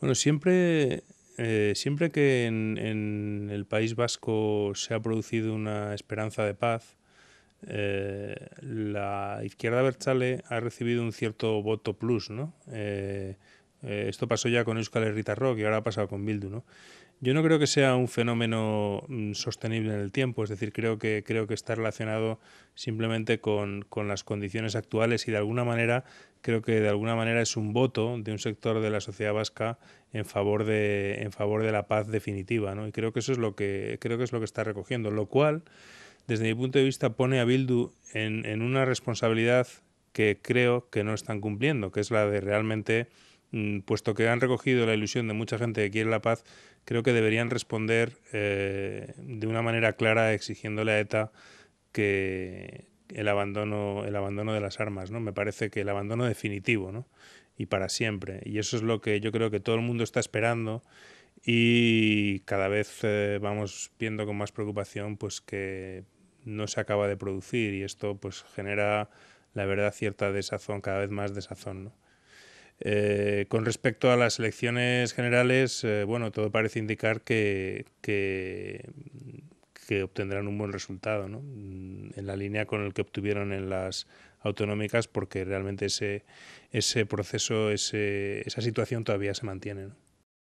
Bueno, siempre, eh, siempre que en, el País Vasco se ha producido una esperanza de paz, eh, la izquierda Berchale ha recibido un cierto voto plus, ¿no? Eh, eh, esto pasó ya con Euskal Herrita Rock y ahora ha pasado con Bildu, ¿no? Yo no creo que sea un fenómeno mm, sostenible en el tiempo, es decir, creo que, creo que está relacionado simplemente con, las condiciones actuales y de alguna manera, creo que de alguna manera es un voto de un sector de la sociedad vasca en favor de, en favor de la paz definitiva, ¿no? Y creo que eso es lo que, creo que es lo que está recogiendo, lo cual, desde mi punto de vista, pone a Bildu en, en una responsabilidad que creo que no están cumpliendo, que es la de realmente Mm, puesto que han recogido la ilusión de mucha gente que quiere la paz, creo que deberían responder eh, de una manera clara exigiéndole a ETA que el abandono, el abandono de las armas, ¿no? Me parece que el abandono definitivo, ¿no? Y para siempre. Y eso es lo que yo creo que todo el mundo está esperando y cada vez eh, vamos viendo con más preocupación pues que no se acaba de producir y esto pues genera la verdad cierta desazón, cada vez más desazón, ¿no? Eh, con respecto a las elecciones generales, eh, bueno, todo parece indicar que, obtendrán un buen resultado, ¿no? Mm, en la línea con el que obtuvieron en las autonómicas, porque realmente ese, ese proceso, esa situación todavía se mantiene, ¿no?